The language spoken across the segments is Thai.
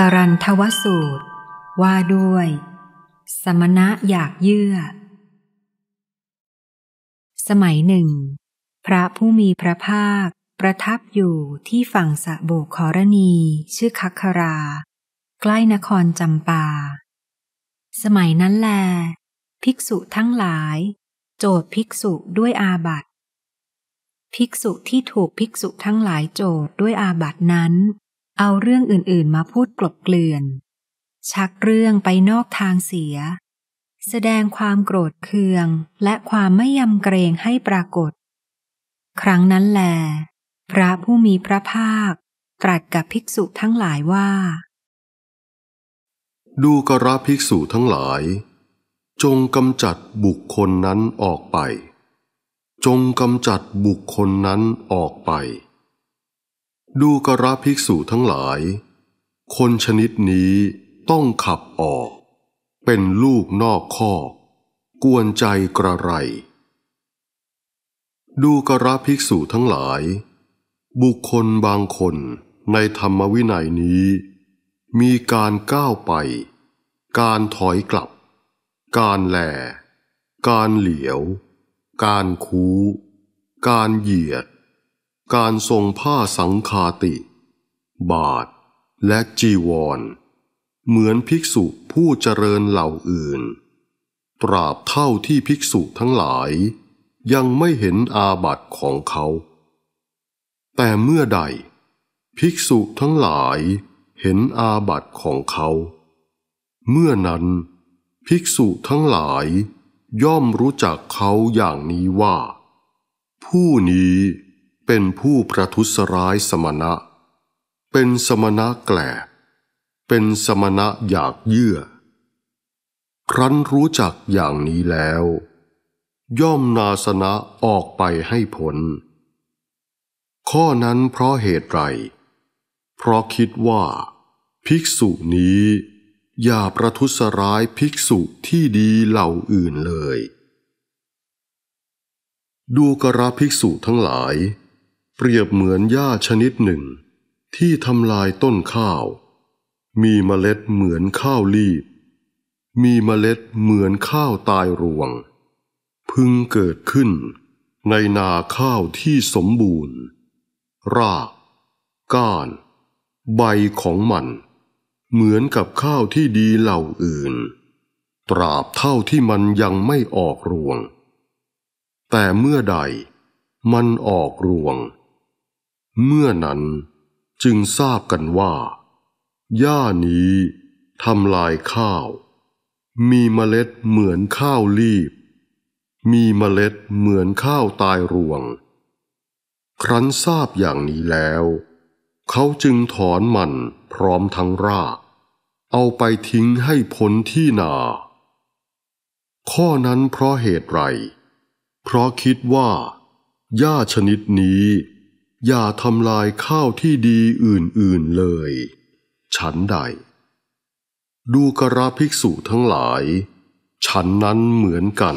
กรันทวสูตร ว่าด้วย สมณะอยากเยื่อ สมัยหนึ่ง พระผู้มีพระภาคประทับอยู่ที่ฝั่งสะโบกขรณี ชื่อคัคครา ใกล้นครจำปา สมัยนั้นแล ภิกษุทั้งหลายโจทภิกษุด้วยอาบัตภิกษุที่ถูกภิกษุทั้งหลายโจทด้วยอาบัตนั้นเอาเรื่องอื่น ๆ มาพูดกลบเกลื่อน ชักเรื่องไปนอกทางเสีย แสดงความโกรธเคืองและความไม่ยำเกรงให้ปรากฏ ครั้งนั้นแล พระผู้มีพระภาค ตรัสกับภิกษุทั้งหลายว่า ดูกระภิกษุทั้งหลาย จงกำจัดบุคคลนั้นออกไป จงกำจัดบุคคลนั้นออกไปดูกระภิกษุทั้งหลาย คนชนิดนี้ต้องขับออก เป็นลูกนอกคอกกวนใจกระไร ดูกระภิกษุทั้งหลาย บุคคลบางคนในธรรมวินัยนี้ มีการก้าวไป การถอยกลับ การแหลการเหลียว การคูการเหยียดการทรงผ้าสังคาติ บาทและจีวร เหมือนภิกษุผู้เจริญเหล่าอื่น ตราบเท่าที่ภิกษุทั้งหลาย ยังไม่เห็นอาบัติของเขา แต่เมื่อใด ภิกษุทั้งหลายเห็นอาบัติของเขา เมื่อนั้น ภิกษุทั้งหลายย่อมรู้จักเขาอย่างนี้ว่า ผู้นี้เป็นผู้ประทุษร้ายสมณะ เป็นสมณะแกล เป็นสมณะอยากเยื่อ ครั้นรู้จักอย่างนี้แล้ว ย่อมนาสนะออกไปให้ผล ข้อนั้นเพราะเหตุไร เพราะคิดว่า ภิกษุนี้ อย่าประทุษร้ายภิกษุที่ดีเหล่าอื่นเลย ดูกระภิกษุทั้งหลายเปรียบเหมือนหญ้าชนิดหนึ่งที่ทำลายต้นข้าว มีเมล็ดเหมือนข้าวลีบ มีเมล็ดเหมือนข้าวตายรวง พึงเกิดขึ้นในนาข้าวที่สมบูรณ์ ราก ก้าน ใบของมัน เหมือนกับข้าวที่ดีเหล่าอื่น ตราบเท่าที่มันยังไม่ออกรวง แต่เมื่อใดมันออกรวงเมื่อนั้นจึงทราบกันว่าหญ้านี้ทำลายข้าว มีเมล็ดเหมือนข้าวลีบ มีเมล็ดเหมือนข้าวตายรวง ครั้นทราบอย่างนี้แล้ว เขาจึงถอนมันพร้อมทั้งราก เอาไปทิ้งให้พ้นที่นา ข้อนั้นเพราะเหตุไรเพราะคิดว่าหญ้าชนิดนี้อย่าทำลายข้าวที่ดีอื่นๆเลย ฉันใด ดูกระภิกษุทั้งหลาย ฉันนั้นเหมือนกัน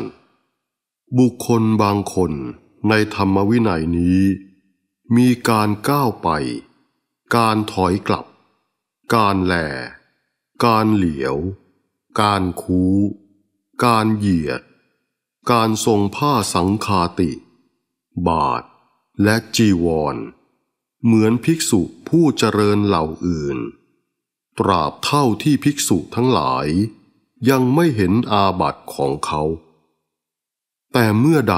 บุคคลบางคนในธรรมวินัยนี้ มีการก้าวไป การถอยกลับ การแหลการเหลียว การคู การเหยียด การทรงผ้าสังคาติ บาทและจีวร เหมือนภิกษุผู้เจริญเหล่าอื่น ตราบเท่าที่ภิกษุทั้งหลายยังไม่เห็นอาบัติของเขา แต่เมื่อใด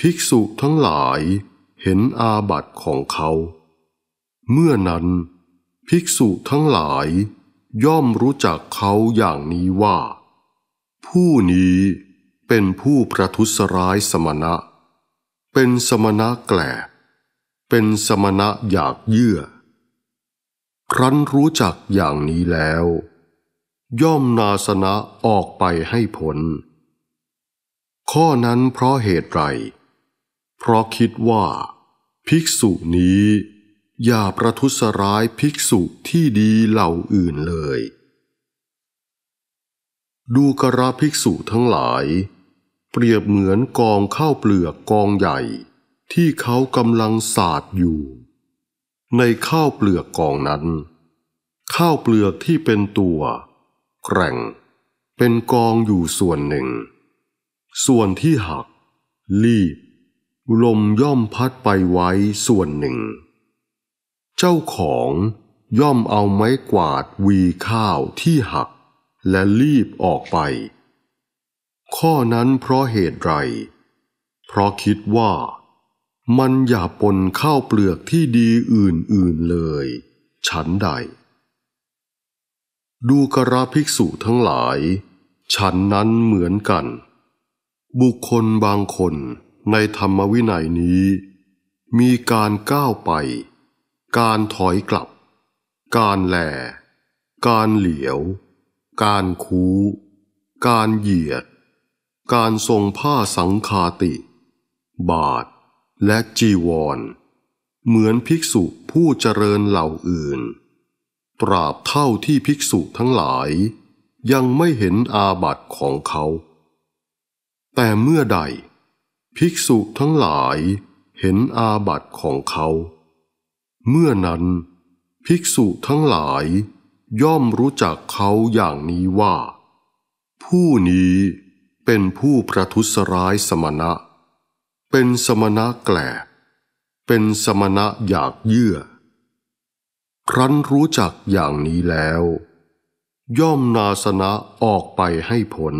ภิกษุทั้งหลายเห็นอาบัติของเขา เมื่อนั้น ภิกษุทั้งหลายย่อมรู้จักเขาอย่างนี้ว่า ผู้นี้เป็นผู้ประทุษร้ายสมณะเป็นสมณะแกลเป็นสมณะอยากเยื่อครั้นรู้จักอย่างนี้แล้ว ย่อมนาสนะออกไปให้ผล ข้อนั้นเพราะเหตุไร เพราะคิดว่า ภิกษุนี้ อย่าประทุษร้ายภิกษุที่ดีเหล่าอื่นเลย ดูกระภิกษุทั้งหลายเปรียบเหมือนกองข้าวเปลือกกองใหญ่ที่เขากำลังสาดอยู่ ในข้าวเปลือกกองนั้นข้าวเปลือกที่เป็นตัวแกร่งเป็นกองอยู่ส่วนหนึ่ง ส่วนที่หักรีบลมย่อมพัดไปไว้ส่วนหนึ่ง เจ้าของย่อมเอาไม้กวาดวีข้าวที่หัก และรีบออกไปข้อนั้นเพราะเหตุไร เพราะคิดว่ามันอย่าปนข้าวเปลือกที่ดีอื่นๆเลย ฉันใด ดูกระภิกษุทั้งหลาย ฉันนั้นเหมือนกัน บุคคลบางคนในธรรมวินัยนี้ มีการก้าวไป การถอยกลับ การแหลการเหลียว การคู การเหยียดการทรงผ้าสังคาติ บาทและจีวร เหมือนภิกษุผู้เจริญเหล่าอื่นตราบเท่าที่ภิกษุทั้งหลาย ยังไม่เห็นอาบัติของเขา แต่เมื่อใด ภิกษุทั้งหลายเห็นอาบัติของเขา เมื่อนั้น ภิกษุทั้งหลายย่อมรู้จักเขาอย่างนี้ว่า ผู้นี้เป็นผู้ประทุษร้ายสมณะ เป็นสมณะแกล่เป็นสมณะอยากเยื่อ ครั้นรู้จักอย่างนี้แล้ว ย่อมนาสนะออกไปให้ผล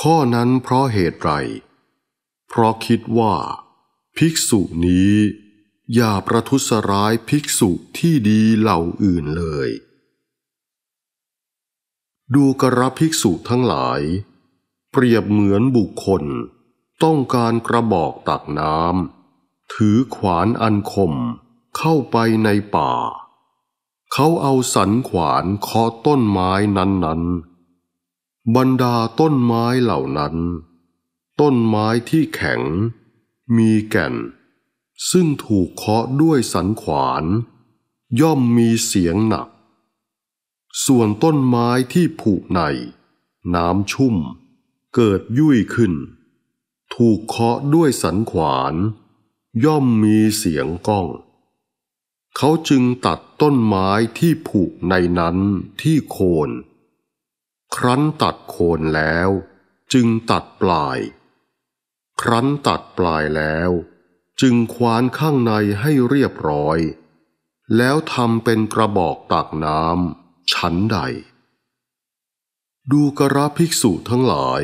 ข้อนั้นเพราะเหตุไร เพราะคิดว่า ภิกษุนี้ อย่าประทุษร้ายภิกษุที่ดีเหล่าอื่นเลยดูกระภิกษุทั้งหลาย เปรียบเหมือนบุคคล ต้องการกระบอกตักน้ำถือขวานอันคมเข้าไปในป่า เขาเอาสันขวานเคาะต้นไม้นั้นๆ บรรดาต้นไม้เหล่านั้น ต้นไม้ที่แข็งมีแก่น ซึ่งถูกเคาะด้วยสันขวาน ย่อมมีเสียงหนักส่วนต้นไม้ที่ผุในน้ำชุ่ม เกิดยุ่ยขึ้น ถูกเคาะด้วยสันขวาน ย่อมมีเสียงก้อง เขาจึงตัดต้นไม้ที่ผุในนั้นที่โคน ครั้นตัดโคนแล้ว จึงตัดปลาย ครั้นตัดปลายแล้ว จึงควานข้างในให้เรียบร้อย แล้วทำเป็นกระบอกตักน้ำชั้นใด ดูกระภิกษุทั้งหลาย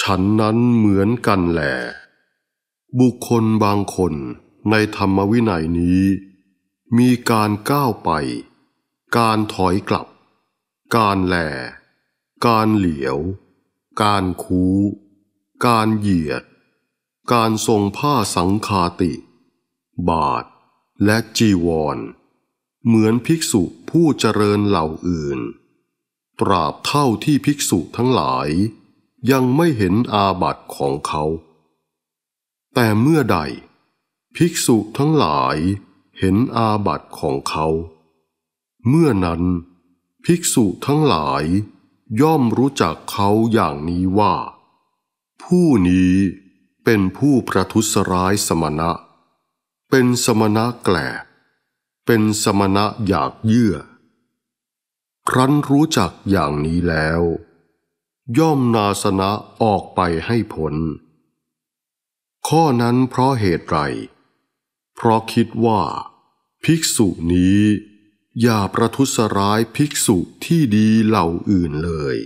ชั้นนั้นเหมือนกันแหลบุคคลบางคนในธรรมวินัยนี้ มีการก้าวไป การถอยกลับ การแหลการเหลียว การคู การเหยียด การทรงผ้าสังคาติ บาท และจีวรเหมือนภิกษุผู้เจริญเหล่าอื่นตราบเท่าที่ภิกษุทั้งหลาย ยังไม่เห็นอาบัติของเขา แต่เมื่อใด ภิกษุทั้งหลายเห็นอาบัติของเขา เมื่อนั้น ภิกษุทั้งหลายย่อมรู้จักเขาอย่างนี้ว่า ผู้นี้เป็นผู้ประทุษร้ายสมณะ เป็นสมณะแกลเป็นสมณะอยากเยื่อ ครั้นรู้จักอย่างนี้แล้ว ย่อมนาสนะออกไปให้ผล ข้อนั้นเพราะเหตุไร เพราะคิดว่า ภิกษุนี้อย่าประทุษร้ายภิกษุที่ดีเหล่าอื่นเลย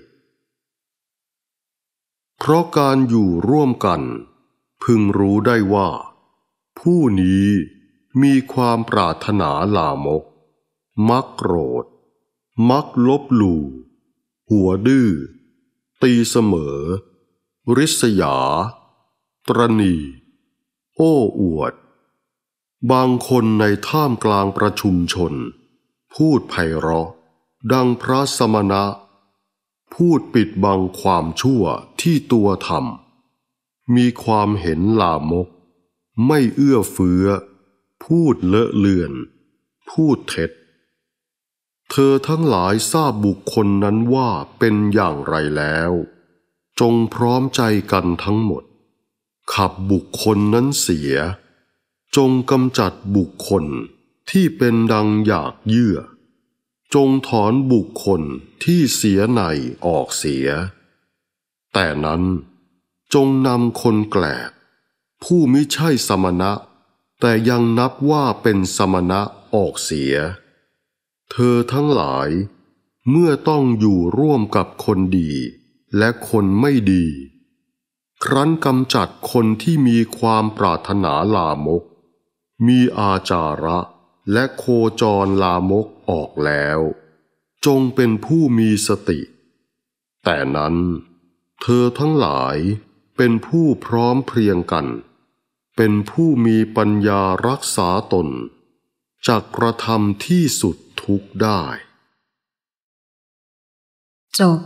เพราะการอยู่ร่วมกัน พึงรู้ได้ว่า ผู้นี้มีความปรารถนาลามก มักโกรธ มักลบหลู่ หัวดื้อ ตีเสมอ ริษยา ตรณี โอ้อวด บางคนในท่ามกลางประชุมชน พูดไพเราะ ดังพระสมณะ พูดปิดบังความชั่วที่ตัวทำมีความเห็นลามก ไม่เอื้อเฟื้อพูดเลอะเลือน พูดเท็จ เธอทั้งหลายทราบบุคคลนั้นว่าเป็นอย่างไรแล้ว จงพร้อมใจกันทั้งหมด ขับบุคคลนั้นเสีย จงกำจัดบุคคลที่เป็นดังอยากเยื่อ จงถอนบุคคลที่เสียในออกเสีย แต่นั้นจงนำคนแกลกผู้ไม่ใช่สมณะแต่ยังนับว่าเป็นสมณะออกเสีย เธอทั้งหลาย เมื่อต้องอยู่ร่วมกับคนดี และคนไม่ดี ครั้นกำจัดคนที่มีความปรารถนาลามก มีอาจาระและโคจรลามกออกแล้ว จงเป็นผู้มีสติ แต่นั้น เธอทั้งหลายเป็นผู้พร้อมเพรียงกันเป็นผู้มีปัญญารักษาตน จากกระทำที่สุดทุกได้ จบ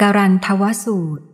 การันทวสูตร